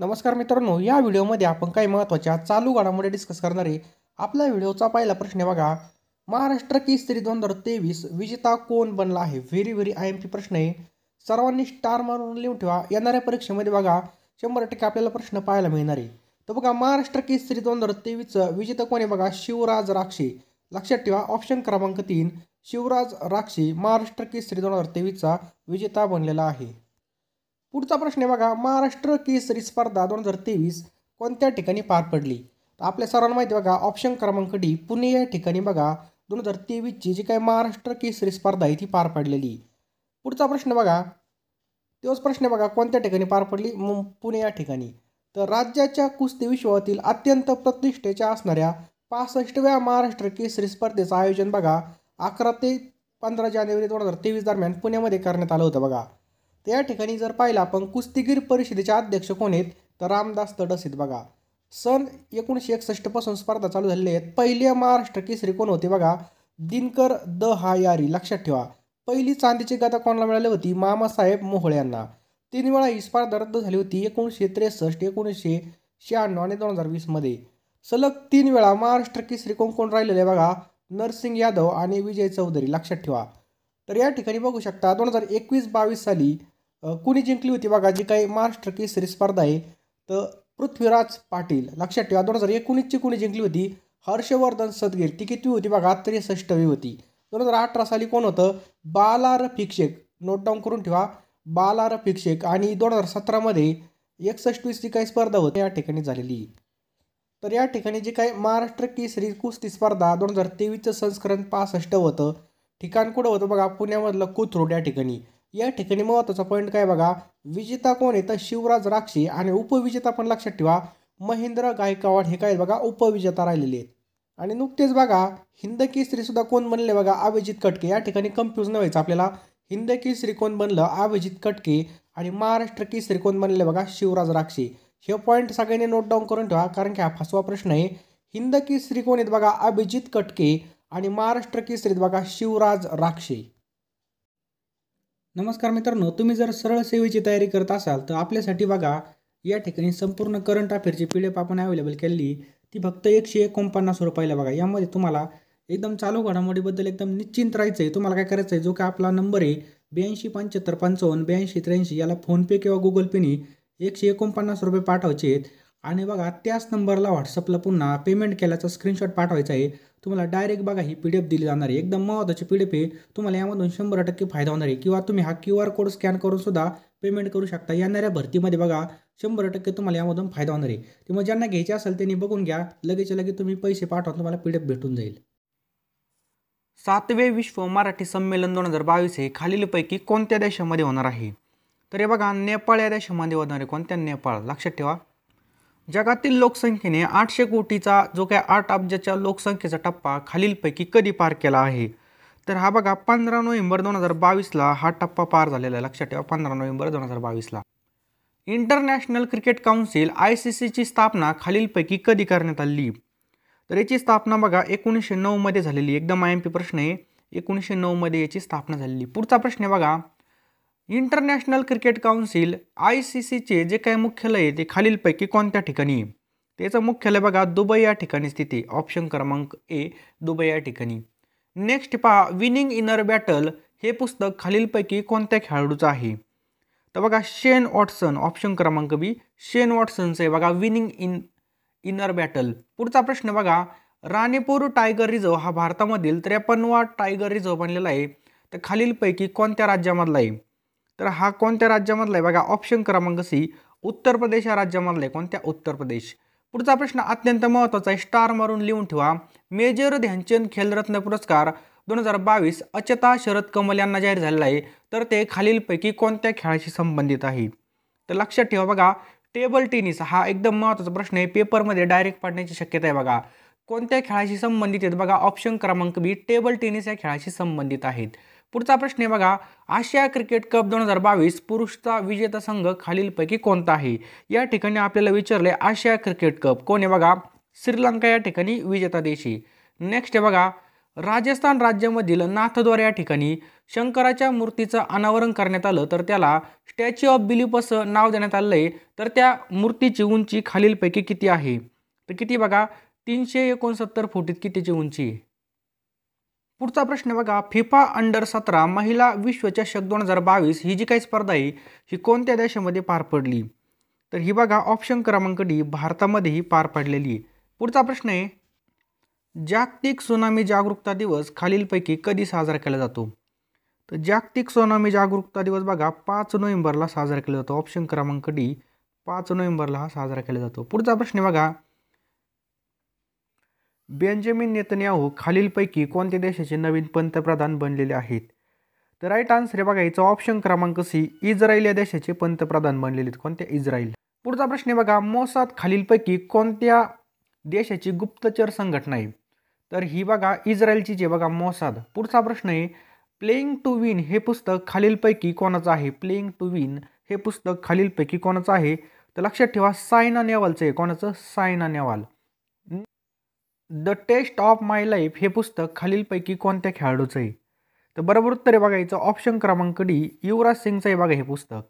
नमस्कार मित्रांनो या व्हिडिओमध्ये आपण काही महत्त्वाच्या चालू घडामोडी डिस्कस करणार आहे आपल्या व्हिडिओचा पहिला प्रश्न बघा महाराष्ट्र की स्त्री दोन हजार तेवीस विजेता कोण बनला आहे very very I M P प्रश्न आहे सर्वांनी स्टार मारून लिहून ठेवा येणाऱ्या परीक्षेमध्ये बघा शंभर टक्के आपल्याला प्रश्न पाहायला मिळणार आहे तर बघा महाराष्ट्र की स्त्री दोन हजार तेवीसचं विजेता कोण आहे बघा शिवराज राक्षे लक्षात ठेवा ऑप्शन क्रमांक तीन शिवराज राक्षे महाराष्ट्र की स्त्री दोन हजार तेवीसचा विजेता बनलेला आहे पुढचा प्रश्न आहे बघा महाराष्ट्र केसरी स्पर्धा दोन हजार तेवीस कोणत्या ठिकाणी पार पडली तर आपल्या सर्वांना माहिती बघा ऑप्शन क्रमांक डी पुणे या ठिकाणी बघा दोन हजार तेवीसची जी काही महाराष्ट्र केसरी स्पर्धा आहे ती पार पडलेली पुढचा प्रश्न बघा तोच प्रश्न बघा कोणत्या ठिकाणी पार पडली पुणे या ठिकाणी तर राज्याच्या कुस्ती विश्वातील अत्यंत प्रतिष्ठेच्या असणाऱ्या पासष्टव्या महाराष्ट्र केसरी स्पर्धेचं आयोजन बघा अकरा ते पंधरा जानेवारी दोन हजार तेवीस दरम्यान पुण्यामध्ये करण्यात आलं होतं बघा त्या या ठिकाणी जर पाहिलं आपण कुस्तीगीर परिषदेचे अध्यक्ष कोण आहेत तर रामदास तडसित बघा सन एकोणीसशे एकसष्टपासून स्पर्धा चालू झालेल्या आहेत पहिले महाराष्ट्र केसरी कोण होते बघा दिनकर द हायारी लक्षात ठेवा पहिली चांदीची गदा कोणाला मिळाली होती मामासाहेब मोहळ यांना तीन वेळा ही स्पर्धा रद्द झाली होती एकोणीसशे त्रेसष्ट एकोणीसशे शहाण्णव आणि दोन हजार वीसमध्ये सलग तीन वेळा महाराष्ट्र केसरी कोण कोण राहिलेले बघा नरसिंग यादव आणि विजय चौधरी लक्षात ठेवा तर या ठिकाणी बघू शकता दोन हजार एकवीस बावीस साली कुणी जिंकली होती बघा जी काही महाराष्ट्र केसरी स्पर्धा आहे तर पृथ्वीराज पाटील लक्षात ठेवा दोन हजार एकोणीसची कुणी जिंकली होती हर्षवर्धन सदगीर ती कितवी होती बघा त्रेसष्टवी होती दोन हजार अठरा साली कोण होतं बालार फिक्षेक नोट डाऊन करून ठेवा बालार भिक्षेक आणि दोन हजार सतरामध्ये एकसष्टवीस जी काही स्पर्धा होती या ठिकाणी झालेली तर या ठिकाणी जी काही महाराष्ट्र केसरी कुस्ती स्पर्धा दोन हजार तेवीसचं संस्करण पासष्ट होतं ठिकाण कुठं होतं बघा पुण्यामधलं कोथरूड या ठिकाणी या ठिकाणी महत्त्वाचा पॉईंट काय बघा विजेता कोण आहे तर शिवराज राक्षी आणि उपविजेता पण लक्षात ठेवा महेंद्र गायकवाड हे काय बघा उपविजेता राहिलेले आहेत आणि नुकतेच बघा हिंद केसरी सुद्धा कोण बनले बघा अभिजित कटके या ठिकाणी कन्फ्यूज न व्हायचं आपल्याला हिंद केसरी कोण बनलं अभिजित कटके आणि महाराष्ट्र केसरी कोण बनले बघा शिवराज राक्षी हे पॉईंट सगळ्यांनी नोट डाऊन करून ठेवा कारण की हा फसवा प्रश्न आहे हिंद केसरी कोण आहेत बघा अभिजित कटके आणि महाराष्ट्र केसरीत बघा शिवराज राक्षी नमस्कार मित्रांनो तुम्ही जर सरळ सेवेची तयारी करत असाल तर आपल्यासाठी बघा या ठिकाणी संपूर्ण करंट अफेअरची पी डी एफ आपण अवेलेबल केली ती फक्त एकशे एकोणपन्नास रुपयाला बघा यामध्ये तुम्हाला एकदम चालू घडामोडीबद्दल एकदम निश्चिंत राहायचं आहे तुम्हाला काय करायचं आहे जो काय आपला नंबर आहे ब्याऐंशी पंच्याहत्तर पंचावन्न ब्याऐंशी त्र्याऐंशी याला फोनपे किंवा गुगल पेने एकशे एकोणपन्नास रुपये पाठवायचे आहेत आणि बघा त्याच नंबरला व्हॉट्सअपला पुन्हा पेमेंट केल्याचा स्क्रीनशॉट पाठवायचा आहे तुम्हाला डायरेक्ट बघा ही पी डी एफ दिली जाणार आहे एकदम महत्त्वाची पी डी एफ आहे तुम्हाला यामधून शंभर टक्के फायदा होणार आहे किंवा तुम्ही हा क्यू आर कोड स्कॅन करून सुद्धा पेमेंट करू शकता येणाऱ्या भरतीमध्ये बघा शंभर टक्के तुम्हाला यामधून फायदा होणार आहे किंवा ज्यांना घ्यायचे असेल त्यांनी बघून घ्या लगेच लगेच तुम्ही पैसे पाठवा तुम्हाला पी डी एफ भेटून जाईल सातवे विश्व मराठी संमेलन दोन हजार बावीस हे खालीलपैकी कोणत्या देशामध्ये होणार आहे तर हे बघा नेपाळ या देशामध्ये होणार आहे कोणत्या नेपाळ लक्षात ठेवा जगातील लोकसंख्येने आठशे कोटीचा जो काय आठ अब्जाच्या लोकसंख्येचा टप्पा खालीलपैकी कधी पार केला आहे तर हा बघा पंधरा नोव्हेंबर दोन हजार बावीसला हा टप्पा पार झालेला आहे लक्षात ठेवा पंधरा नोव्हेंबर दोन हजार बावीसला International Cricket Council I C सीची स्थापना खालीलपैकी कधी करण्यात आली तर याची स्थापना बघा एकोणीसशे नऊमध्ये झालेली एकदम आय एम पी प्रश्न आहे एकोणीसशे नऊमध्ये याची स्थापना झालेली पुढचा प्रश्न आहे बघा International Cricket Council I C सीचे जे काही मुख्यालय आहे ते खालीलपैकी कोणत्या ठिकाणी त्याचं मुख्यालय बघा दुबई या ठिकाणी स्थित आहे ऑप्शन क्रमांक ए दुबई या ठिकाणी नेक्स्ट पहा विनिंग इनर बॅटल हे पुस्तक खालीलपैकी कोणत्या खेळाडूचं आहे तर बघा शेन वॉटसन ऑप्शन क्रमांक बी शेन वॉटसनचं आहे बघा विनिंग इन इनर बॅटल पुढचा प्रश्न बघा राणीपूर टायगर रिझर्व हा भारतामधील त्रेपन्नवा टायगर रिझर्व बनलेला आहे तर खालीलपैकी कोणत्या राज्यामधला आहे तर हा कोणत्या राज्यामधला आहे बघा ऑप्शन क्रमांक सी उत्तर प्रदेश या राज्यामधला आहे कोणत्या उत्तर प्रदेश पुढचा प्रश्न अत्यंत महत्त्वाचा आहे स्टार मारून लिहून ठेवा मेजर ध्यानचंद खेलरत्न पुरस्कार दोन हजार बावीस अचता शरद कमल यांना जाहीर झालेला आहे तर ते खालीलपैकी कोणत्या खेळाशी संबंधित आहे तर लक्षात ठेवा बघा टेबल टेनिस हा एकदम महत्त्वाचा प्रश्न आहे पेपरमध्ये डायरेक्ट पडण्याची शक्यता आहे बघा कोणत्या खेळाशी संबंधित आहेत बघा ऑप्शन क्रमांक बी टेबल टेनिस या खेळाशी संबंधित आहेत पुढचा प्रश्न आहे बघा आशिया क्रिकेट कप दोन हजार बावीस पुरुषचा विजेता संघ खालीलपैकी कोणता आहे या ठिकाणी आपल्याला विचारले आशिया क्रिकेट कप कोण आहे बघा श्रीलंका या ठिकाणी विजेता देशी नेक्स्ट आहे बघा राजस्थान राज्यामधील नाथद्वार या ठिकाणी शंकराच्या मूर्तीचं अनावरण करण्यात आलं तर त्याला स्टॅच्यू ऑफ बिलीफ असं नाव देण्यात आलं आहे तर त्या मूर्तीची उंची खालीलपैकी किती आहे तर किती बघा तीनशे एकोणसत्तर फुटीत कितीची उंची पुढचा प्रश्न बघा फिफा अंडर सतरा महिला विश्वचषक दोन हजार बावीस ही जी काही स्पर्धा आहे ही कोणत्या देशामध्ये पार पडली तर ही बघा ऑप्शन क्रमांक डी भारतामध्ये ही पार पडलेली आहे पुढचा प्रश्न आहे जागतिक सुनामी जागरूकता दिवस खालीलपैकी कधी साजरा केला जातो तर जागतिक सुनामी जागरूकता दिवस बघा पाच नोव्हेंबरला साजरा केला जातो ऑप्शन क्रमांक डी पाच नोव्हेंबरला हा साजरा केला जातो पुढचा प्रश्न बघा बेंजामिन नेतन्याहू खालीलपैकी कोणत्या देशाचे नवीन पंतप्रधान बनलेले आहेत तर राईट आन्सर आहे बघा याचा ऑप्शन क्रमांक सी इस्रायल या देशाचे पंतप्रधान बनलेले आहेत कोणत्या इस्रायल पुढचा प्रश्न आहे बघा मोसाद खालीलपैकी कोणत्या देशाची गुप्तचर संघटना आहे तर ही बघा इस्रायलची जे बघा मोसाद पुढचा प्रश्न आहे प्लेईंग टू विन हे पुस्तक खालीलपैकी कोणाचं आहे प्लेईंग टू विन हे पुस्तक खालीलपैकी कोणाचं आहे तर लक्षात ठेवा सायना नेहवालचं आहे कोणाचं Saina Nehwal the test of my life हे पुस्तक खालीलपैकी कोणत्या खेळाडूचं आहे तर बरोबर उत्तर आहे बघायचं ऑप्शन क्रमांक डी युवराज सिंगचं आहे बघा हे पुस्तक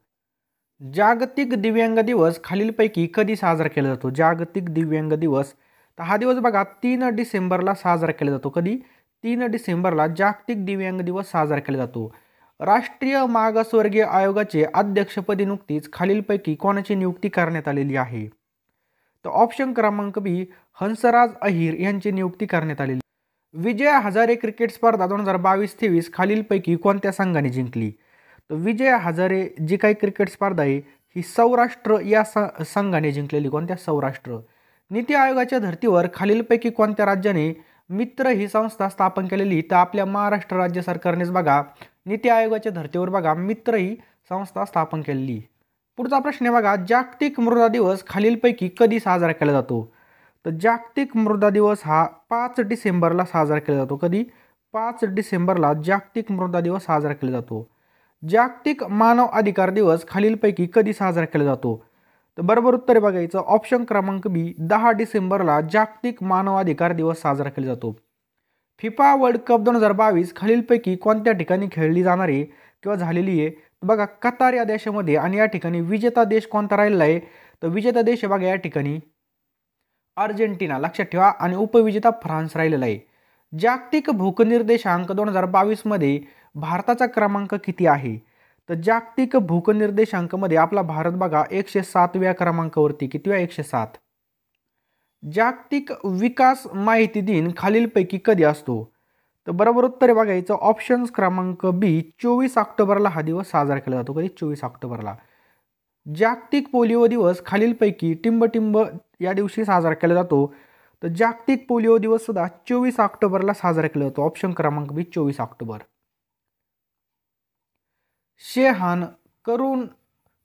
जागतिक दिव्यांग दिवस खालीलपैकी कधी साजरा केला जातो जागतिक दिव्यांग दिवस तर हा दिवस बघा तीन डिसेंबरला साजरा केला जातो कधी तीन डिसेंबरला जागतिक दिव्यांग दिवस साजरा केला जातो राष्ट्रीय मागासवर्गीय आयोगाचे अध्यक्षपदी नुकतीच खालीलपैकी कोणाची नियुक्ती करण्यात आलेली आहे तर ऑप्शन क्रमांक बी हंसराज अहिर यांची नियुक्ती करण्यात आलेली विजय हजारे क्रिकेट स्पर्धा दोन हजार बावीस तेवीस खालीलपैकी कोणत्या संघाने जिंकली तर विजय हजारे जी काही क्रिकेट स्पर्धा आहे ही सौराष्ट्र या संघाने जिंकलेली कोणत्या सौराष्ट्र नीती आयोगाच्या धर्तीवर खालीलपैकी कोणत्या राज्याने मित्र ही संस्था स्थापन केलेली तर आपल्या महाराष्ट्र राज्य सरकारनेच बघा नीती आयोगाच्या धर्तीवर बघा मित्र ही संस्था स्थापन केलेली पुढचा प्रश्न आहे बघा जागतिक मृदा दिवस खालीलपैकी कधी साजरा केला जातो तर जागतिक मृदा दिवस हा पाच डिसेंबरला साजरा केला जातो कधी पाच डिसेंबरला जागतिक मृदा दिवस साजरा केला जातो जागतिक मानव अधिकार दिवस खालीलपैकी कधी साजरा केला जातो तर बरोबर उत्तर बघायचं ऑप्शन क्रमांक बी दहा डिसेंबरला जागतिक मानव अधिकार दिवस साजरा केला जातो फिफा वर्ल्ड कप दोन हजार बावीस खालीलपैकी कोणत्या ठिकाणी खेळली जाणारी किंवा झालेली आहे बघा कतार या देशामध्ये आणि या ठिकाणी विजेता देश कोणता राहिला आहे तर विजेता देश आहे बघा या ठिकाणी अर्जेंटिना लक्षात ठेवा आणि उपविजेता फ्रान्स राहिलेला आहे जागतिक भूकनिर्देशांक दोन हजार बावीसमध्ये भारताचा क्रमांक किती आहे तर जागतिक भूकनिर्देशांकमध्ये आपला भारत बघा एकशे सातव्या क्रमांकावरती कितव्या एकशे सात जागतिक विकास माहिती दिन खालीलपैकी कधी असतो तर बरोबर उत्तर बघायचं ऑप्शन्स क्रमांक बी चोवीस ऑक्टोबरला हा दिवस साजरा केला जातो कधी चोवीस ऑक्टोबरला जागतिक पोलिओ दिवस खालीलपैकी टिंबटिंब या दिवशी साजरा केला जातो तर जागतिक पोलिओ दिवस सुद्धा चोवीस ऑक्टोबरला साजरा केला जातो ऑप्शन क्रमांक बी चोवीस ऑक्टोबर शेहान करुण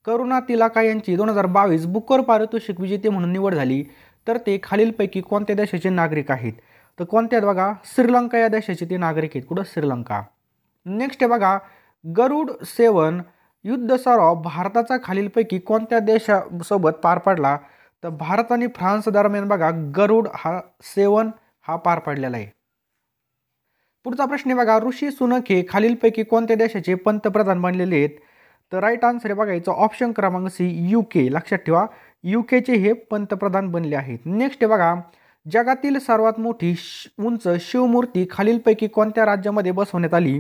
करुणा तिलाका यांची दोन हजार बावीस बुकर पारितोषिक विजेते म्हणून निवड झाली तर ते खालीलपैकी कोणत्या देशाचे नागरिक आहेत तर कोणते आहेत बघा श्रीलंका या देशाचे ते नागरिक आहेत कुठं श्रीलंका नेक्स्ट आहे बघा गरुड सेवन युद्ध सराव भारताचा खालीलपैकी कोणत्या देशासोबत पार पडला तर भारत आणि फ्रान्स दरम्यान बघा गरुड हा सेवन हा पार पडलेला आहे पुढचा प्रश्न बघा ऋषी सुनक हे खालीलपैकी कोणत्या देशाचे पंतप्रधान बनलेले आहेत तर राईट आन्सर आहे बघा याचा ऑप्शन क्रमांक सी यू के लक्षात ठेवा यू केचे हे पंतप्रधान बनले आहेत नेक्स्ट आहे बघा जगातील सर्वात मोठी उंच शिवमूर्ती खालीलपैकी कोणत्या राज्यामध्ये बसवण्यात आली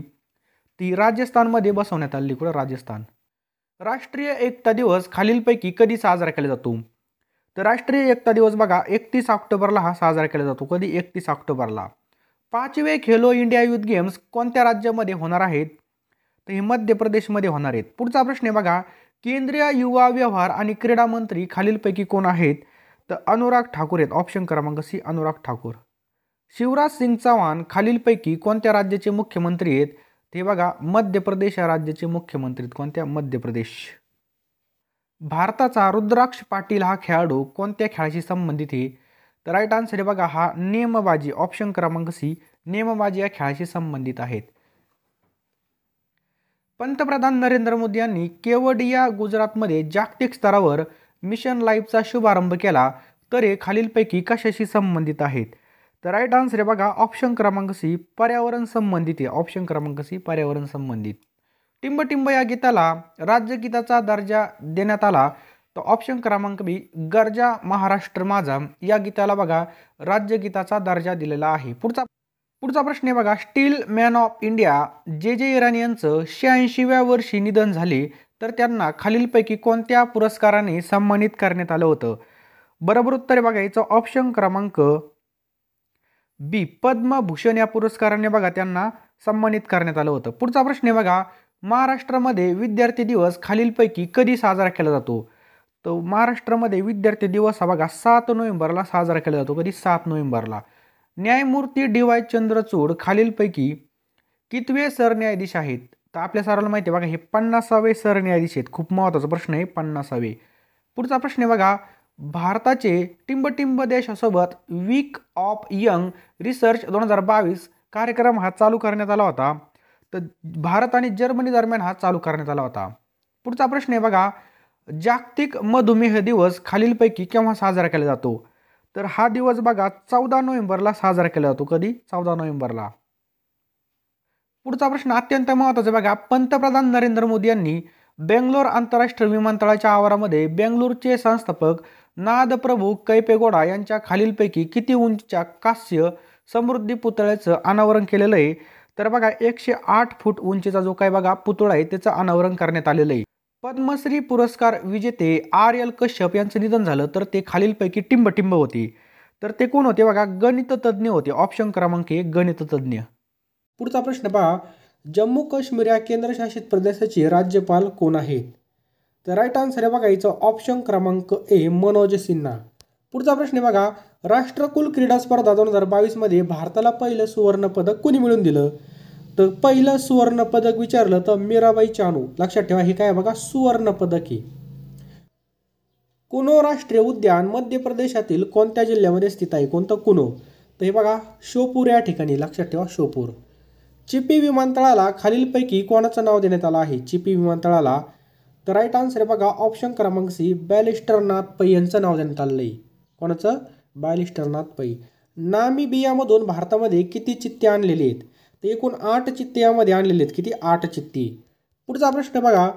ती राजस्थानमध्ये बसवण्यात आली कुठं राजस्थान राष्ट्रीय एकता दिवस खालीलपैकी कधी साजरा केला जातो तर राष्ट्रीय एकता दिवस बघा एकतीस ऑक्टोबरला हा साजरा केला जातो कधी एकतीस ऑक्टोबरला पाचवे खेलो इंडिया युथ गेम्स कोणत्या राज्यामध्ये होणार आहेत तर हे मध्य प्रदेशमध्ये होणार आहेत पुढचा प्रश्न आहे बघा केंद्रीय युवा व्यवहार आणि क्रीडा मंत्री खालीलपैकी कोण आहेत तर अनुराग ठाकूर आहेत ऑप्शन क्रमांक सी अनुराग ठाकूर शिवराज सिंग चव्हाण खालीलपैकी कोणत्या राज्याचे मुख्यमंत्री आहेत ते बघा मध्य प्रदेश या राज्याचे मुख्यमंत्री आहेत कोणत्या मध्य प्रदेश भारताचा रुद्राक्ष पाटील हा खेळाडू कोणत्या खेळाशी संबंधित आहे तर राईट आन्सर आहे बघा हा नेमबाजी ऑप्शन क्रमांक सी नेमबाजी या खेळाशी संबंधित आहेत पंतप्रधान नरेंद्र मोदी यांनी केवडिया गुजरातमध्ये जागतिक स्तरावर मिशन लाईफचा शुभारंभ केला तर हे खालीलपैकी कशाशी संबंधित आहेत तर राईट आन्सर आहे बघा ऑप्शन क्रमांक सी पर्यावरण संबंधित आहे ऑप्शन क्रमांक सी पर्यावरण संबंधित टिंबटिंब या गीताला राज्यगीताचा दर्जा देण्यात आला तर ऑप्शन क्रमांक बी गरजा महाराष्ट्र माझा या गीताला बघा राज्यगीताचा दर्जा दिलेला आहे पुढचा पुढचा प्रश्न आहे बघा स्टील मॅन ऑफ इंडिया जे जे इराणी यांचं शहाऐंशीव्या वर्षी निधन झाले तर त्यांना खालीलपैकी कोणत्या पुरस्काराने सन्मानित करण्यात आलं होतं बरोबर उत्तर याचा ऑप्शन क्रमांक बी पद्मभूषण या पुरस्काराने बघा त्यांना सन्मानित करण्यात आलं होतं पुढचा प्रश्न आहे बघा महाराष्ट्रामध्ये विद्यार्थी दिवस खालीलपैकी कधी साजरा केला जातो तर महाराष्ट्रामध्ये विद्यार्थी दिवस हा बघा सात नोव्हेंबरला साजरा केला जातो कधी सात नोव्हेंबरला न्यायमूर्ती डी वाय चंद्रचूड खालीलपैकी कितवे सरन्यायाधीश आहेत तर आपल्या सर्वांना माहिती आहे बघा हे पन्नासावे सरन्यायाधीश आहेत खूप महत्त्वाचा प्रश्न आहे पन्नासावे पुढचा प्रश्न आहे बघा भारताचे टिंबटिंब देशासोबत वीक ऑफ यंग रिसर्च दोन हजार बावीस कार्यक्रम हा चालू करण्यात आला होता तर भारत आणि जर्मनी दरम्यान हा चालू करण्यात आला होता पुढचा प्रश्न आहे बघा जागतिक मधुमेह दिवस खालीलपैकी केव्हा साजरा केला जातो तर हा दिवस बघा चौदा नोव्हेंबरला साजरा केला जातो कधी चौदा नोव्हेंबरला पुढचा प्रश्न अत्यंत महत्त्वाचा बघा पंतप्रधान नरेंद्र मोदी यांनी बेंगलोर आंतरराष्ट्रीय विमानतळाच्या आवारामध्ये बेंगलोरचे संस्थापक नादप्रभू कैपेगोडा यांच्या खालीलपैकी किती उंचीच्या कास्य समृद्धी पुतळ्याचं अनावरण केलेलं आहे तर बघा एकशे आठ फूट उंचीचा जो काही बघा पुतळा आहे त्याचं अनावरण करण्यात आलेलं आहे पद्मश्री पुरस्कार विजेते आर एल कश्यप यांचं निधन झालं तर ते खालीलपैकी टिंबटिंब होते तर ते कोण होते बघा तज्ज्ञ होते ऑप्शन क्रमांक एक गणिततज्ज्ञ पुढचा प्रश्न पहा जम्मू काश्मीर या केंद्रशासित प्रदेशाचे राज्यपाल कोण आहेत तर राईट आन्सर आहे बघायचं ऑप्शन क्रमांक ए मनोज सिन्हा पुढचा प्रश्न बघा राष्ट्रकुल क्रीडा स्पर्धा दोन हजार बावीसमध्ये भारताला पहिलं सुवर्णपदक कोणी मिळून दिलं तर पहिलं सुवर्णपदक विचारलं तर मीराबाई चानू लक्षात ठेवा हे काय बघा सुवर्णपदक हे कुनो राष्ट्रीय उद्यान मध्य प्रदेशातील कोणत्या जिल्ह्यामध्ये स्थित आहे कोणतं कुनो तर हे बघा शोपूर या ठिकाणी लक्षात ठेवा शोपूर चिपी विमानतळाला खालीलपैकी कोणाचं नाव देण्यात आलं आहे चिपी विमानतळाला तर राईट आन्सर आहे बघा ऑप्शन क्रमांक सी बॅलिस्टरनाथ पै यांचं नाव देण्यात आलं आहे कोणाचं बॅलिस्टरनाथ पै नामिबियामधून भारतामध्ये किती चित्ते आणलेले आहेत तर एकूण आठ चित्ते यामध्ये आणलेले आहेत किती आठ चित्ते पुढचा प्रश्न बघा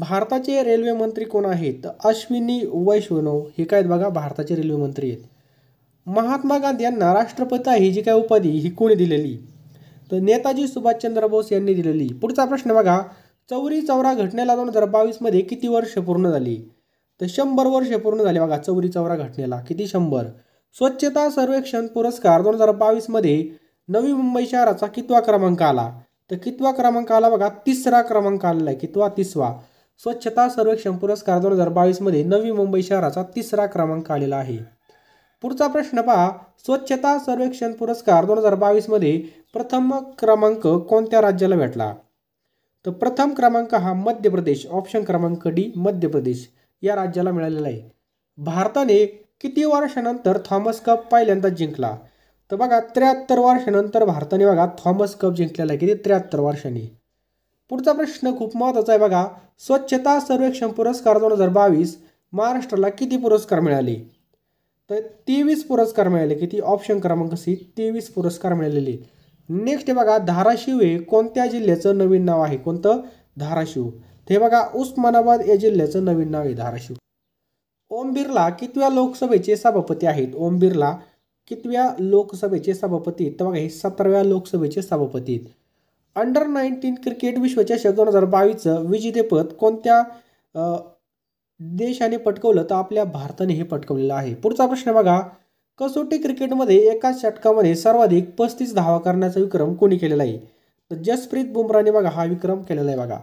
भारताचे रेल्वे मंत्री कोण आहेत अश्विनी वैष्णव हे काय बघा भारताचे रेल्वे मंत्री आहेत महात्मा गांधी यांना राष्ट्रपती ही जी काय उपाधी ही कोणी दिलेली तर नेताजी सुभाषचंद्र बोस यांनी दिलेली पुढचा प्रश्न बघा चौरी चौरा घटनेला दोन हजार बावीसमध्ये किती वर्ष पूर्ण झाली तर शंभर वर्ष पूर्ण झाले बघा चौरी चौरा घटनेला किती शंभर स्वच्छता सर्वेक्षण पुरस्कार दोन हजार बावीसमध्ये नवी मुंबई शहराचा कितवा क्रमांक आला तर कितवा क्रमांक आला बघा तिसरा क्रमांक आलेला आहे कितवा तिसवा स्वच्छता सर्वेक्षण पुरस्कार दोन हजार बावीसमध्ये नवी मुंबई शहराचा तिसरा क्रमांक आलेला आहे पुढचा प्रश्न पहा स्वच्छता सर्वेक्षण पुरस्कार दोन हजार बावीसमध्ये प्रथम क्रमांक कोणत्या राज्याला भेटला तर प्रथम क्रमांक हा मध्य प्रदेश ऑप्शन क्रमांक डी मध्य प्रदेश या राज्याला मिळालेला आहे भारताने किती वर्षानंतर थॉमस कप पहिल्यांदा जिंकला तर बघा त्र्याहत्तर वर्षानंतर भारताने बघा थॉमस कप जिंकलेला आहे किती त्र्याहत्तर वर्षांनी पुढचा प्रश्न खूप महत्त्वाचा आहे बघा स्वच्छता सर्वेक्षण पुरस्कार दोन हजार बावीस महाराष्ट्राला किती पुरस्कार मिळाले तर तेवीस पुरस्कार मिळाले किती ऑप्शन क्रमांक सी तेवीस पुरस्कार मिळालेले नेक्स्ट हे बघा धाराशिव हे कोणत्या जिल्ह्याचं नवीन नाव आहे कोणतं धाराशिव ते बघा उस्मानाबाद या जिल्ह्याचं नवीन नाव आहे धाराशिव ओम बिर्ला कितव्या लोकसभेचे सभापती आहेत ओम बिर्ला कितव्या लोकसभेचे सभापती तर बघा हे सतराव्या लोकसभेचे सभापती अंडर नाईन्टीन क्रिकेट विश्वचषक दोन हजार बावीसचं विजेतेपद कोणत्या देशाने पटकवलं तर आपल्या भारताने हे पटकवलेलं आहे पुढचा प्रश्न बघा कसोटी क्रिकेटमध्ये एकाच षटकामध्ये सर्वाधिक पस्तीस धावा करण्याचा विक्रम कोणी केलेला आहे तर जसप्रीत बुमराने बघा हा विक्रम केलेला आहे बघा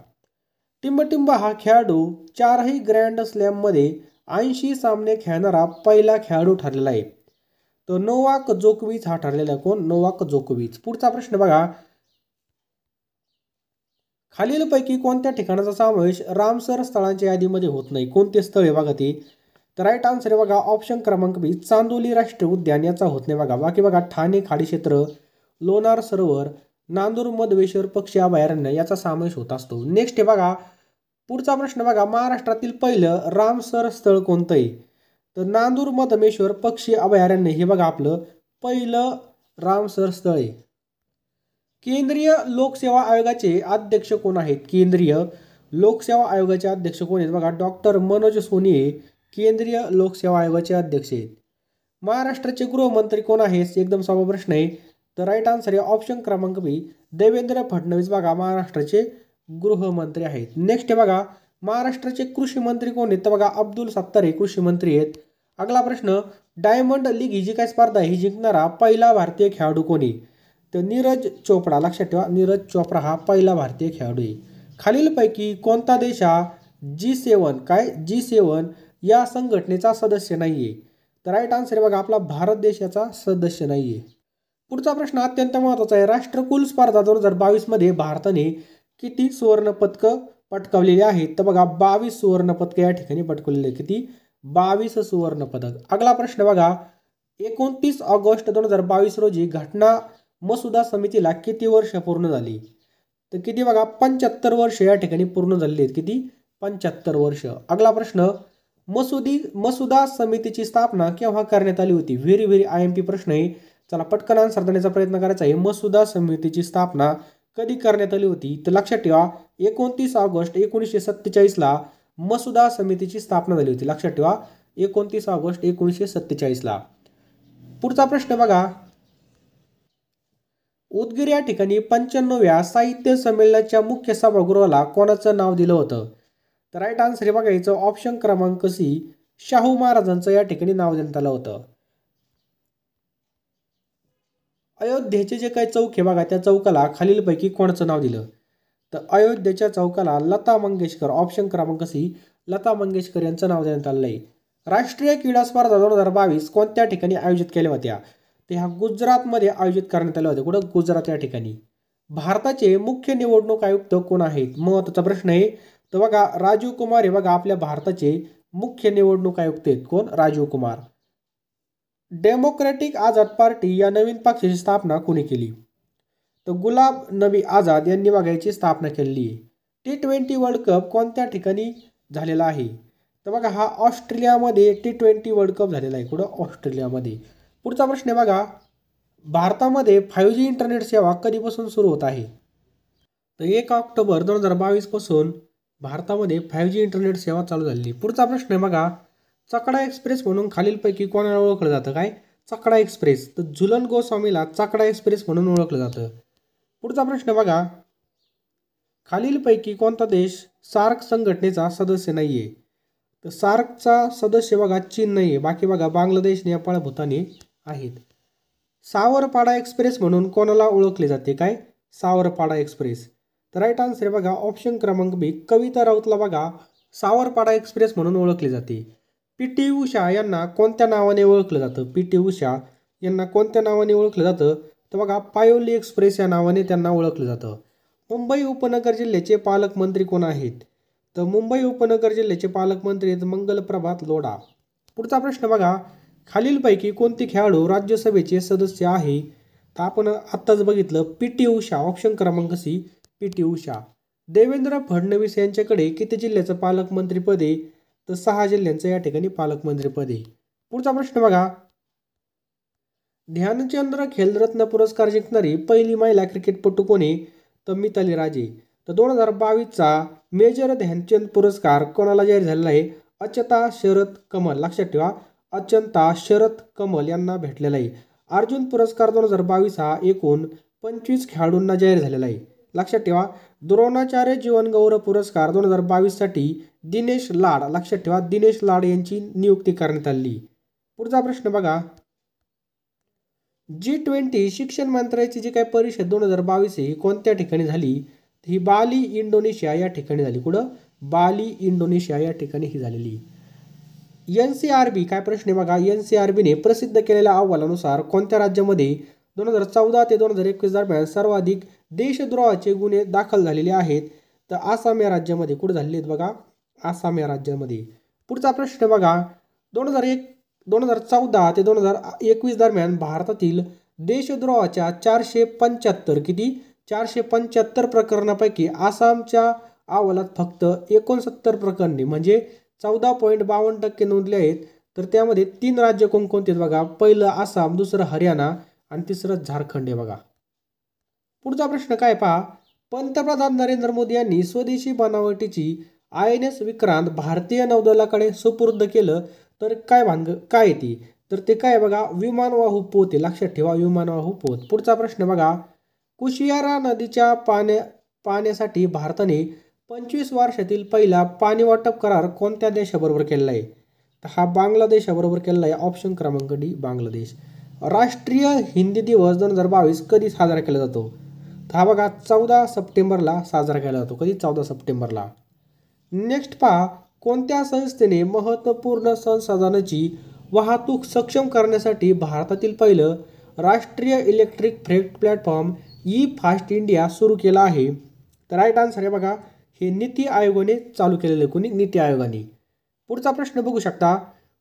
टिंबटिंब हा खेळाडू चारही ग्रँड स्लॅममध्ये ऐंशी सामने खेळणारा पहिला खेळाडू ठरलेला आहे तर नोवाक जोकवीच हा ठरलेला आहे कोण नोवाक जोकवीच पुढचा प्रश्न बघा खालीलपैकी कोणत्या ठिकाणाचा समावेश रामसर स्थळांच्या यादीमध्ये होत नाही कोणते स्थळ हे बघा ते तर राईट आन्सर हे बघा ऑप्शन क्रमांक बी चांदोली राष्ट्रीय उद्यान याचा होत नाही बघा बाकी बघा ठाणे खाडी क्षेत्र लोणार सरोवर नांदूर मधवेश्वर पक्षी अभयारण्य याचा समावेश होत असतो नेक्स्ट हे बघा पुढचा प्रश्न बघा महाराष्ट्रातील पहिलं रामसर स्थळ कोणतं आहे तर नांदूर मधमेश्वर पक्षी अभयारण्य हे बघा आपलं पहिलं रामसर स्थळ आहे केंद्रीय लोकसेवा आयोगाचे अध्यक्ष कोण आहेत केंद्रीय लोकसेवा आयोगाचे अध्यक्ष कोण आहेत बघा डॉक्टर मनोज सोनी केंद्रीय लोकसेवा आयोगाचे अध्यक्ष आहेत महाराष्ट्राचे गृहमंत्री कोण आहेत एकदम सोपा प्रश्न आहे तर राईट आन्सर आहे ऑप्शन क्रमांक बी देवेंद्र फडणवीस बघा महाराष्ट्राचे गृहमंत्री आहेत नेक्स्ट आहे बघा महाराष्ट्राचे कृषी मंत्री कोण आहेत तर बघा अब्दुल हे कृषी मंत्री आहेत अगला प्रश्न डायमंड लीग ही जी काय स्पर्धा ही जिंकणारा पहिला भारतीय खेळाडू कोणी तर नीरज चोपडा लक्षात ठेवा नीरज चोपडा हा पहिला भारतीय खेळाडू आहे खालीलपैकी कोणता देश हा जी सेवन काय जी सेवन या संघटनेचा सदस्य नाही आहे तर राईट आन्सर बघा आपला भारत देशाचा सदस्य नाही आहे पुढचा प्रश्न अत्यंत महत्त्वाचा आहे राष्ट्रकुल स्पर्धा दोन हजार बावीसमध्ये भारताने किती सुवर्णपदकं पटकावलेली आहेत तर बघा बावीस सुवर्णपदकं या ठिकाणी पटकवलेले किती बावीस सुवर्णपदक अगला प्रश्न बघा एकोणतीस ऑगस्ट दोन हजार बावीस रोजी घटना मसुदा समितीला किती वर्ष पूर्ण झाली तर किती बघा पंच्याहत्तर वर्ष या ठिकाणी पूर्ण झालेली आहेत किती पंच्याहत्तर वर्ष अगला प्रश्न मसुदी मसुदा समितीची स्थापना केव्हा करण्यात आली होती very very I M P प्रश्न आहे चला पटकन आन्सर देण्याचा प्रयत्न करायचा आहे मसुदा समितीची स्थापना कधी करण्यात आली होती तर लक्षात ठेवा एकोणतीस ऑगस्ट एकोणीसशे सत्तेचाळीसला मसुदा समितीची स्थापना झाली होती लक्षात ठेवा एकोणतीस ऑगस्ट एकोणीसशे सत्तेचाळीसला पुढचा प्रश्न बघा उदगीर या ठिकाणी पंच्याण्णव्या साहित्य संमेलनाच्या मुख्य सभागृहाला कोणाचं नाव दिलं होतं तर राईट आन्सर हे बघायचं ऑप्शन क्रमांक सी शाहू महाराजांचं या ठिकाणी नाव देण्यात आलं होतं अयोध्येचे जे काही चौक आहे बघा त्या चौकाला खालीलपैकी कोणाचं नाव दिलं तर अयोध्येच्या चौकाला लता मंगेशकर ऑप्शन क्रमांक सी लता मंगेशकर यांचं नाव देण्यात आलं आहे राष्ट्रीय क्रीडा स्पर्धा दोन हजार बावीस कोणत्या ठिकाणी आयोजित केल्या होत्या ते ह्या गुजरातमध्ये आयोजित करण्यात आले होते कुठं गुजरात या ठिकाणी भारताचे मुख्य निवडणूक आयुक्त कोण आहेत महत्त्वाचा प्रश्न आहे तर बघा राजीव कुमार हे बघा आपल्या भारताचे मुख्य निवडणूक आयुक्त आहेत कोण राजीव कुमार डेमोक्रॅटिक आझाद पार्टी या नवीन पक्षाची स्थापना कोणी केली तर गुलाब नबी आझाद यांनी बघा याची स्थापना केलेली आहे टी ट्वेंटी वर्ल्ड कप कोणत्या ठिकाणी झालेला आहे तर बघा हा ऑस्ट्रेलियामध्ये टी ट्वेंटी वर्ल्ड कप झालेला आहे कुठं ऑस्ट्रेलियामध्ये पुढचा प्रश्न आहे बघा भारतामध्ये फायव्ह जी इंटरनेट सेवा कधीपासून सुरू होत आहे तर एक ऑक्टोबर दोन हजार बावीसपासून भारतामध्ये फायव्ह जी इंटरनेट सेवा चालू झाली पुढचा प्रश्न आहे बघा चकडा एक्सप्रेस म्हणून खालीलपैकी कोणाला ओळखलं जातं काय चकडा एक्सप्रेस तर झुलन गोस्वामीला चकडा एक्सप्रेस म्हणून ओळखलं जातं पुढचा प्रश्न बघा खालीलपैकी कोणता देश सार्क संघटनेचा सदस्य नाही आहे तर सार्कचा सदस्य बघा चीन नाही आहे बाकी बघा बांगलादेश नेपाळ भूतान आहेत सावरपाडा एक्सप्रेस म्हणून कोणाला ओळखले जाते काय सावरपाडा एक्सप्रेस तर राईट आन्सर आहे बघा ऑप्शन क्रमांक बी कविता राऊतला बघा सावरपाडा एक्सप्रेस म्हणून ओळखले जाते पी टी उषा यांना कोणत्या नावाने ओळखलं जातं पी टी उषा यांना कोणत्या नावाने ओळखलं जातं तर बघा पायोली एक्सप्रेस या नावाने त्यांना ओळखलं जातं मुंबई उपनगर जिल्ह्याचे पालकमंत्री कोण आहेत तर मुंबई उपनगर जिल्ह्याचे पालकमंत्री आहेत मंगल प्रभात लोढा पुढचा प्रश्न बघा खालीलपैकी कोणते खेळाडू राज्यसभेचे सदस्य आहे तर आपण आत्ताच बघितलं पी टी उषा ऑप्शन क्रमांक C P T Usha Devendra Fadnavis यांच्याकडे किती जिल्ह्याचं पालकमंत्रीपद आहे तर सहा जिल्ह्यांचं या ठिकाणी पालकमंत्रीपद आहे पुढचा प्रश्न बघा ध्यानचंद्र खेलरत्न पुरस्कार जिंकणारी पहिली महिला क्रिकेटपटू कोणी तर मिताली राजे तर दोन हजार बावीसचा मेजर ध्यानचंद पुरस्कार कोणाला जाहीर झालेला आहे अचता शरद कमल लक्षात ठेवा अचंता शरद कमल यांना भेटलेला आहे अर्जुन पुरस्कार दोन हजार बावीस हा एकूण पंचवीस खेळाडूंना जाहीर झालेला आहे लक्षात ठेवा द्रोणाचार्य जीवन गौरव पुरस्कार दोन हजार बावीससाठी दिनेश लाड लक्षात ठेवा दिनेश लाड यांची नियुक्ती करण्यात आली पुढचा प्रश्न बघा जी ट्वेंटी शिक्षण मंत्र्याची जी काही परिषद दोन हजार बावीस ही कोणत्या ठिकाणी झाली ही बाली इंडोनेशिया या ठिकाणी झाली कुठं बाली इंडोनेशिया या ठिकाणी ही झालेली एन सी आर बी काय प्रश्न आहे बघा एन सी आर बीने प्रसिद्ध केलेल्या अहवालानुसार कोणत्या राज्यामध्ये दोन हजार चौदा ते दोन हजार एकवीस दरम्यान सर्वाधिक देशद्रोहाचे गुन्हे दाखल झालेले आहेत तर आसाम या राज्यामध्ये कुठे झालेले आहेत बघा आसाम या राज्यामध्ये पुढचा प्रश्न बघा दोन हजार एक दोन हजार चौदा ते दोन हजार एकवीस दरम्यान भारतातील देशद्रोहाच्या चारशे पंच्याहत्तर किती चारशे पंच्याहत्तर प्रकरणापैकी आसामच्या अहवालात फक्त एकोणसत्तर प्रकरणे म्हणजे चौदा पॉईंट बावन्न टक्के नोंदले आहेत तर त्यामध्ये तीन राज्य कोणकोणते आहेत बघा पहिलं आसाम दुसरं हरियाणा आणि तिसरं झारखंड आहे बघा पुढचा प्रश्न काय पहा पंतप्रधान नरेंद्र मोदी यांनी स्वदेशी बनावटीची आय एन एस विक्रांत भारतीय नौदलाकडे सुपूर्द केलं तर काय भांग काय ती तर ते काय बघा विमानवाहू पोत लक्षात ठेवा विमानवाहू पोत पुढचा प्रश्न बघा कुशियारा नदीच्या पाण्या पाण्यासाठी भारताने पंचवीस वर्षातील पहिला पाणी वाटप करार कोणत्या देशाबरोबर केलेला आहे तर हा बांगलादेशाबरोबर केलेला आहे ऑप्शन क्रमांक डी बांगलादेश राष्ट्रीय हिंदी दिवस दोन हजार बावीस कधी साजरा केला जातो तर हा बघा चौदा सप्टेंबरला साजरा केला जातो कधी चौदा सप्टेंबरला नेक्स्ट पहा कोणत्या संस्थेने महत्त्वपूर्ण संसाधनाची वाहतूक सक्षम करण्यासाठी भारतातील पहिलं राष्ट्रीय electric freight platform E fast India सुरू केला आहे तर राईट आन्सर आहे बघा हे नीती आयोगाने चालू केलेले कोणी नीती आयोगाने पुढचा प्रश्न बघू शकता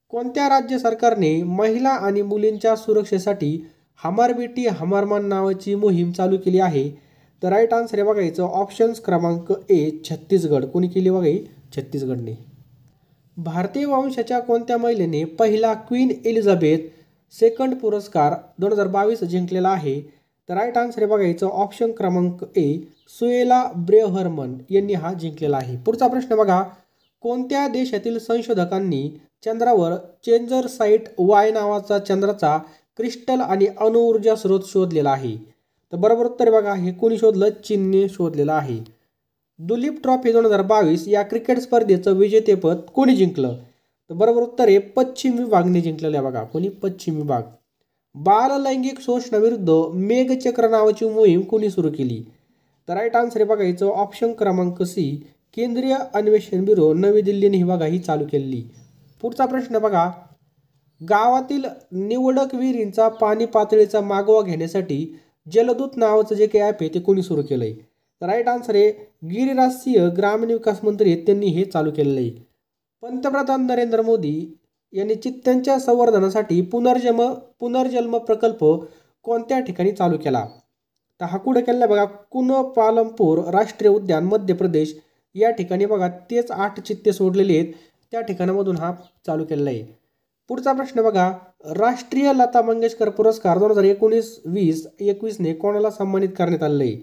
कोणत्या राज्य सरकारने महिला आणि मुलींच्या सुरक्षेसाठी हमार बेटी मान नावाची मोहीम चालू केली आहे तर राईट आन्सर आहे बघायचं ऑप्शन्स क्रमांक ए छत्तीसगड कोणी केली बघाई छत्तीसगडने भारतीय वंशाच्या कोणत्या महिलेने पहिला क्वीन एलिझाबेथ सेकंड पुरस्कार दोन हजार बावीस जिंकलेला आहे तर राईट आन्सर हे बघा याचं ऑप्शन क्रमांक ए सुएला ब्रेहरमन यांनी हा जिंकलेला आहे पुढचा प्रश्न बघा कोणत्या देशातील संशोधकांनी चंद्रावर चेंजर साईट वाय नावाचा चंद्राचा क्रिस्टल आणि अणुऊर्जा स्रोत शोधलेला आहे तर बरोबर उत्तर बघा हे कोणी शोधलं चीनने शोधलेलं आहे दुलीप ट्रॉफी दोन हजार बावीस या क्रिकेट स्पर्धेचं विजेतेपद कोणी जिंकलं तर बरोबर उत्तर आहे पश्चिम विभागने जिंकलेलं आहे बघा कोणी पश्चिम विभाग बाललैंगिक शोषणाविरुद्ध मेघचक्र नावाची मोहीम कोणी सुरू केली तर राईट आन्सर हे बघायचं ऑप्शन क्रमांक सी केंद्रीय अन्वेषण ब्युरो नवी दिल्लीने ही बघा ही चालू केली पुढचा प्रश्न बघा गावातील निवडक विहिरींचा पाणी पातळीचा मागोवा घेण्यासाठी जलदूत नावाचं जे काही ॲप आहे ते कोणी सुरू केलं तर राईट आन्सर आहे गिरिराज सिंह ग्रामीण विकास मंत्री आहेत त्यांनी हे चालू केलेलं आहे पंतप्रधान नरेंद्र मोदी यांनी चित्त्यांच्या संवर्धनासाठी पुनर्जन्म पुनर्जन्म प्रकल्प कोणत्या ठिकाणी चालू केला तर हा कुठं केलेला बघा कुनपालमपूर राष्ट्रीय उद्यान मध्य प्रदेश या ठिकाणी बघा तेच आठ चित्ते सोडलेले आहेत त्या ठिकाणामधून हा चालू केलेला आहे पुढचा प्रश्न बघा राष्ट्रीय लता मंगेशकर पुरस्कार दोन हजार एकोणीस वीस एकवीसने कोणाला सन्मानित करण्यात आले आहे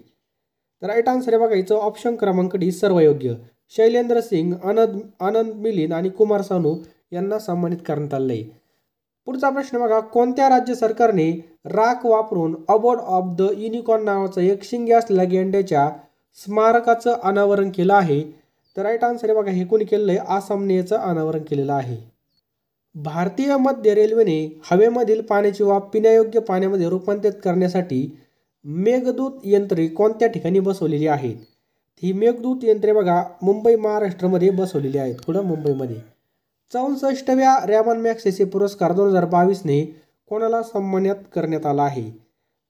तर राईट आन्सर आहे बघा ऑप्शन क्रमांक डी सर्वयोग्य शैलेंद्र सिंग आनंद आनंद मिलिंद आणि कुमार सानू यांना सन्मानित करण्यात आले पुढचा प्रश्न बघा कोणत्या राज्य सरकारने राख वापरून अबोर्ड ऑफ द युनिकॉर्न नावाचं एक गॅस असलेल्या स्मारकाचं अनावरण केलं आहे तर राईट आन्सर आहे बघा हे कोणी केलेलं आहे आसामने याचं अनावरण केलेलं आहे भारतीय मध्य रेल्वेने हवेमधील पाण्याची वाफ पिण्यायोग्य पाण्यामध्ये रूपांतरित करण्यासाठी मेघदूत यंत्रे कोणत्या ठिकाणी बसवलेली आहेत ही मेघदूत यंत्रे बघा मुंबई महाराष्ट्रामध्ये बसवलेली आहेत पुढं मुंबईमध्ये चौसष्टव्या रॅमन मॅक्सेसे पुरस्कार दोन हजार बावीसने कोणाला सन्मानित करण्यात आला आहे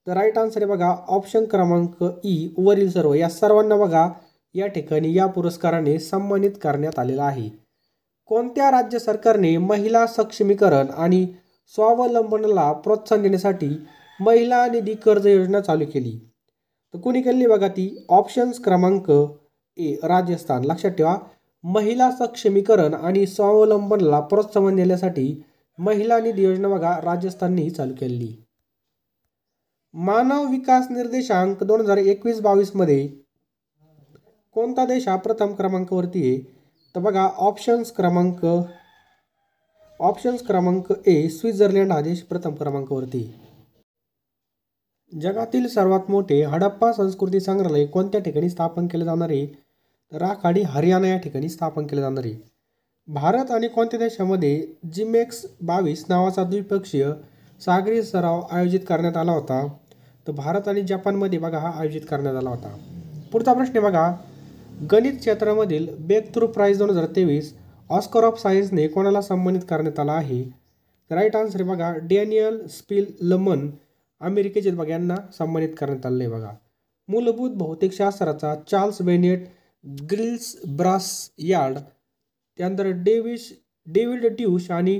तर राईट आन्सर आहे बघा ऑप्शन क्रमांक ई e वरील सर्व या सर्वांना बघा या ठिकाणी या पुरस्काराने सन्मानित करण्यात आलेला आहे कोणत्या राज्य सरकारने महिला सक्षमीकरण आणि स्वावलंबनाला प्रोत्साहन देण्यासाठी महिला निधी कर्ज योजना चालू केली तर कुणी केली बघा ती ऑप्शन्स क्रमांक ए राजस्थान लक्षात ठेवा महिला सक्षमीकरण आणि स्वावलंबनला प्रोत्साहन देण्यासाठी महिला निधी योजना बघा राजस्थानने चालू केली मानव विकास निर्देशांक दोन हजार एकवीस बावीसमध्ये कोणता देश हा प्रथम क्रमांकावरती आहे तर बघा ऑप्शन्स क्रमांक ऑप्शन्स क्रमांक ए स्वित्झर्लंड हा देश प्रथम क्रमांकावरती जगातील सर्वात मोठे हडप्पा संस्कृती संग्रहालय कोणत्या ठिकाणी स्थापन केले जाणार आहे तर हरियाणा या ठिकाणी स्थापन केले जाणार आहे भारत आणि कोणत्या देशामध्ये जिमेक्स बावीस नावाचा द्विपक्षीय सागरी सराव आयोजित करण्यात आला होता तर भारत आणि जपानमध्ये बघा हा आयोजित करण्यात आला होता पुढचा प्रश्न बघा गणित क्षेत्रामधील बेक थ्रू प्राईज दोन हजार तेवीस ऑस्कर ऑफ सायन्सने कोणाला सन्मानित करण्यात आला आहे राईट आन्सर आहे बघा डॅनियल स्पिल लमन अमेरिकेचे बघा यांना सन्मानित करण्यात आले आहे बघा मूलभूत भौतिकशास्त्राचा Charles Bennett Grylls brass yard त्यानंतर डेविश डेव्हिड ट्यूश आणि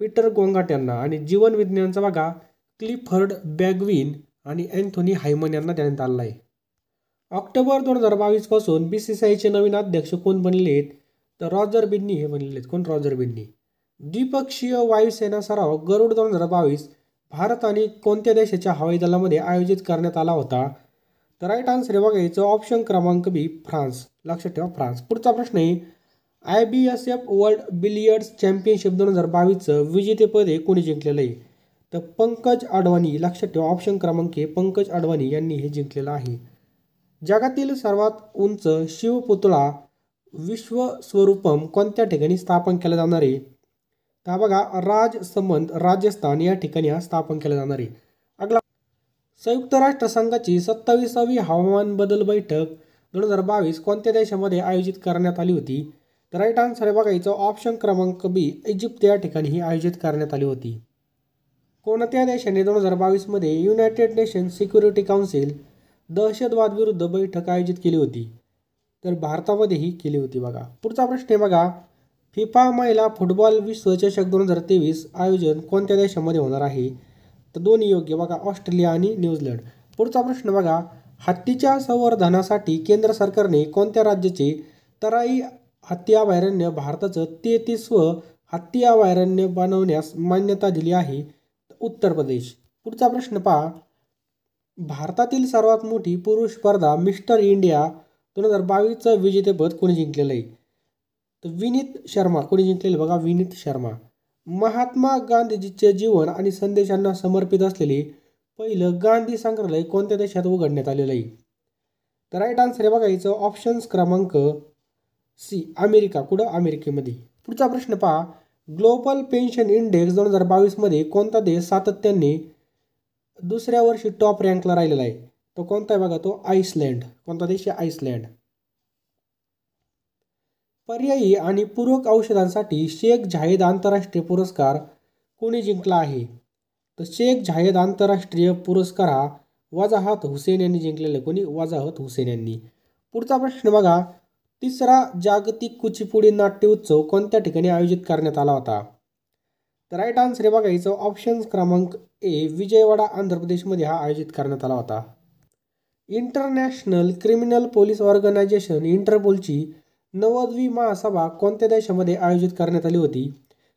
पीटर गोंगाट यांना आणि जीवनविज्ञानचा बघा क्लिफर्ड बॅगविन आणि अँथोनी हायमन यांना देण्यात आला आहे ऑक्टोबर दोन हजार बावीसपासून बी सी सी आयचे नवीन अध्यक्ष कोण बनलेत तर रॉजर बिन्नी हे बनलेले कोण रॉजर बिन्नी द्विपक्षीय वायुसेना सराव गरुड दोन हजार बावीस भारत आणि कोणत्या देशाच्या हवाई दलामध्ये आयोजित करण्यात आला होता तर राईट आन्सर आहे बघा याचं ऑप्शन क्रमांक बी फ्रान्स लक्षात ठेवा फ्रान्स पुढचा प्रश्न आहे I B S F world billiards championship दोन हजार बावीसचं विजेतेपद हे कोणी जिंकलेलं आहे तर पंकज अडवाणी लक्षात ठेवा ऑप्शन क्रमांक हे पंकज अडवाणी यांनी हे जिंकलेलं आहे जगातील सर्वात उंच शिवपुतळा विश्वस्वरूपम कोणत्या ठिकाणी स्थापन केलं जाणार आहे तर बघा राजसमंद राजस्थान या ठिकाणी हा स्थापन केला जाणार आहे संयुक्त राष्ट्रसंघाची सत्तावीसावी हवामान बदल बैठक दोन हजार बावीस कोणत्या देशामध्ये आयोजित करण्यात आली होती तर राईट आन्सर आहे बघायचं ऑप्शन क्रमांक बी इजिप्त या ठिकाणी ही आयोजित करण्यात आली होती कोणत्या देशाने दोन हजार बावीसमध्ये युनायटेड नेशन सिक्युरिटी काउन्सिल दहशतवाद विरुद्ध बैठक आयोजित केली होती तर भारतामध्येही केली होती बघा पुढचा प्रश्न आहे बघा फिफा महिला फुटबॉल विश्वचषक दोन हजार तेवीस आयोजन कोणत्या देशामध्ये होणार आहे तर दोन्ही योग्य बघा ऑस्ट्रेलिया आणि न्यूझीलंड पुढचा प्रश्न बघा हत्तीच्या संवर्धनासाठी केंद्र सरकारने कोणत्या राज्याचे तराई हत्ती अभयारण्य भारताचं तेहतीसव हत्ती अभयारण्य बनवण्यास मान्यता दिली आहे उत्तर प्रदेश पुढचा प्रश्न पहा भारतातील सर्वात मोठी पुरुष स्पर्धा मिस्टर इंडिया दोन हजार बावीसचं विजेतेपद कोणी जिंकलेलं आहे तर विनीत शर्मा कोणी जिंकलेलं बघा विनीत शर्मा महात्मा गांधीजीचे जीवन आणि संदेशांना समर्पित असलेले पहिलं गांधी संग्रहालय कोणत्या देशात उघडण्यात आलेलं आहे तर राईट आन्सर आहे बघायचं ऑप्शन्स क्रमांक सी अमेरिका कुठं अमेरिकेमध्ये पुढचा प्रश्न पहा ग्लोबल पेन्शन इंडेक्स दोन हजार बावीसमध्ये कोणता देश सातत्याने दुसऱ्या वर्षी टॉप रँकला राहिलेला आहे तो कोणता आहे बघा तो आईसलँड कोणता देश आहे आईसलँड पर्यायी आणि पूरक औषधांसाठी शेख झायेद आंतरराष्ट्रीय पुरस्कार कोणी जिंकला आहे तर शेख झायेद आंतरराष्ट्रीय पुरस्कार हा वजाहत हुसेन यांनी जिंकलेला कोणी वजाहत हुसेन यांनी पुढचा प्रश्न बघा तिसरा जागतिक कुचीपुडी नाट्य उत्सव कोणत्या ठिकाणी आयोजित करण्यात आला होता तर राईट आन्सर आहे बघायचं ऑप्शन क्रमांक ए विजयवाडा आंध्र प्रदेशमध्ये हा आयोजित करण्यात आला होता इंटरनॅशनल क्रिमिनल पोलीस ऑर्गनायझेशन इंटरपोलची नवदवी महासभा कोणत्या देशामध्ये आयोजित करण्यात आली होती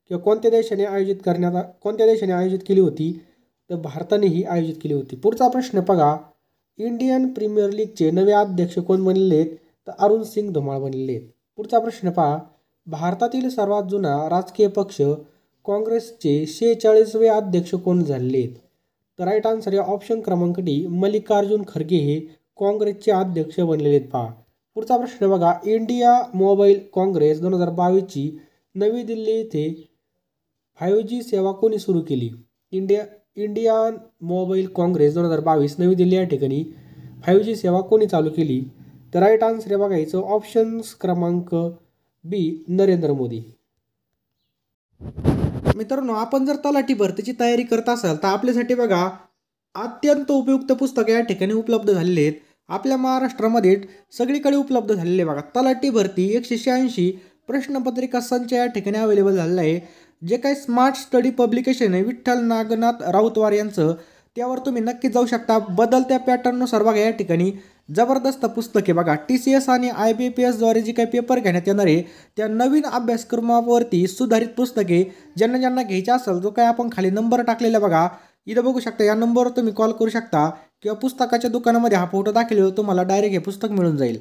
किंवा कोणत्या देशाने आयोजित करण्यात कोणत्या देशाने आयोजित केली होती तर भारताने ही आयोजित केली होती पुढचा प्रश्न बघा इंडियन प्रीमियर लीगचे नवे अध्यक्ष कोण बनलेले आहेत तर अरुण सिंग धुमाळ बनलेले आहेत पुढचा प्रश्न पहा भारतातील सर्वात जुना राजकीय पक्ष काँग्रेसचे शेहेचाळीसवे अध्यक्ष कोण झाले आहेत तर राईट आन्सर या ऑप्शन क्रमांक डी मल्लिकार्जुन खरगे हे काँग्रेसचे अध्यक्ष बनलेले आहेत पहा पुढचा प्रश्न बघा इंडिया मोबाईल काँग्रेस दोन हजार बावीसची नवी दिल्ली येथे फायव्ह जी सेवा कोणी सुरू केली इंडिया इंडियन मोबाईल काँग्रेस दोन हजार बावीस नवी दिल्ली या ठिकाणी फायव्ह जी सेवा कोणी चालू केली तर राईट आन्सर बघा याचं ऑप्शन्स क्रमांक बी नरेंद्र मोदी मित्रांनो आपण जर तलाठी भरतीची तयारी करत असाल तर आपल्यासाठी बघा अत्यंत उपयुक्त पुस्तकं या ठिकाणी उपलब्ध झालेली आहेत आपल्या महाराष्ट्रामध्ये सगळीकडे उपलब्ध झालेले बघा तलाठी भरती एकशे शहाऐंशी प्रश्नपत्रिका संच या ठिकाणी अवेलेबल झालेलं आहे जे काही स्मार्ट स्टडी पब्लिकेशन आहे विठ्ठल नागनाथ राऊतवार यांचं त्यावर तुम्ही नक्की जाऊ शकता बदलत्या पॅटर्ननुसार बघा या ठिकाणी जबरदस्त पुस्तके बघा टी सी एस आणि आय बी पी एसद्वारे जे काही पेपर घेण्यात येणार आहे त्या नवीन अभ्यासक्रमावरती सुधारित पुस्तके ज्यांना ज्यांना घ्यायच्या असेल जो काय आपण खाली नंबर टाकलेला बघा इथं बघू शकता या नंबरवर तुम्ही कॉल करू शकता किंवा पुस्तकाच्या दुकानामध्ये हा फोटो दाखवल्यावर तुम्हाला डायरेक्ट हे पुस्तक मिळून जाईल